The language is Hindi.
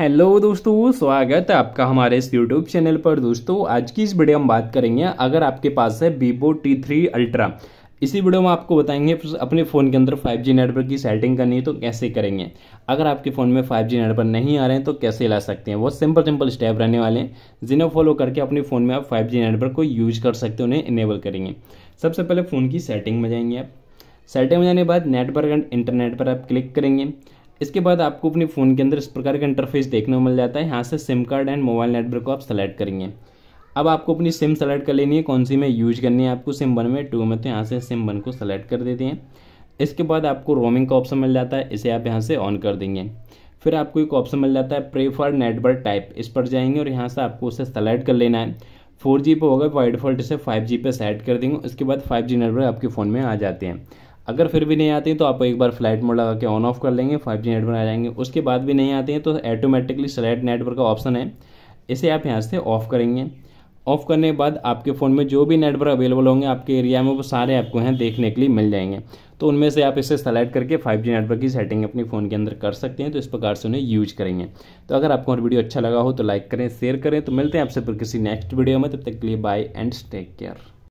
हेलो दोस्तों स्वागत है आपका हमारे इस यूट्यूब चैनल पर दोस्तों आज की इस वीडियो में बात करेंगे अगर आपके पास है वीवो टी थ्री अल्ट्रा इसी वीडियो में आपको बताएंगे अपने फ़ोन के अंदर 5G नेटवर्क की सेटिंग करनी है तो कैसे करेंगे अगर आपके फ़ोन में 5G नेटवर्क नहीं आ रहे हैं तो कैसे ला सकते हैं वो सिंपल सिंपल स्टेप रहने वाले हैं जिन्हें फॉलो करके अपने फ़ोन में आप 5G नेटवर्क को यूज़ कर सकते हो उन्हें इनेबल करेंगे सबसे पहले फ़ोन की सेटिंग में जाएंगे आप सेटिंग में जाने के बाद नेटवर्क एंड इंटरनेट पर आप क्लिक करेंगे इसके बाद आपको अपने फ़ोन के अंदर इस प्रकार का इंटरफेस देखने को मिल जाता है यहाँ से SIM card and mobile network को आप सेलेक्ट करेंगे अब आपको अपनी सिम सेलेक्ट कर लेनी है कौन सी में यूज करनी है आपको सिम वन में टू में तो यहाँ से सिम वन को सेलेक्ट कर देते हैं इसके बाद आपको रोमिंग का ऑप्शन मिल जाता है इसे आप यहाँ से ऑन कर देंगे फिर आपको एक ऑप्शन मिल जाता है प्रेफर्ड नेटवर्क टाइप इस पर जाएंगे और यहाँ से आपको उसे सेलेक्ट कर लेना है फोर जी पर होगा बाई डिफॉल्ट इसे फाइव जी पर सेट कर देंगे उसके बाद फाइव जी नेटवर्क आपके फ़ोन में आ जाते हैं अगर फिर भी नहीं आती तो आप एक बार फ्लाइट मोड लगा के ऑन ऑफ कर लेंगे फाइव जी नेटवर्क आ जाएंगे उसके बाद भी नहीं आते हैं तो ऑटोमेटिकली सेलेक्ट नेटवर्क का ऑप्शन है इसे आप यहाँ से ऑफ करेंगे ऑफ करने के बाद आपके फ़ोन में जो भी नेटवर्क अवेलेबल होंगे आपके एरिया में वो सारे आपको यहाँ देखने के लिए मिल जाएंगे तो उनमें से आप इसे सेलेक्ट करके 5G नेटवर्क की सेटिंग अपने फ़ोन के अंदर कर सकते हैं तो इस प्रकार से उन्हें यूज करेंगे तो अगर आपको और वीडियो अच्छा लगा हो तो लाइक करें शेयर करें तो मिलते हैं आपसे फिर किसी नेक्स्ट वीडियो में तब तक के लिए बाय एंड टेक केयर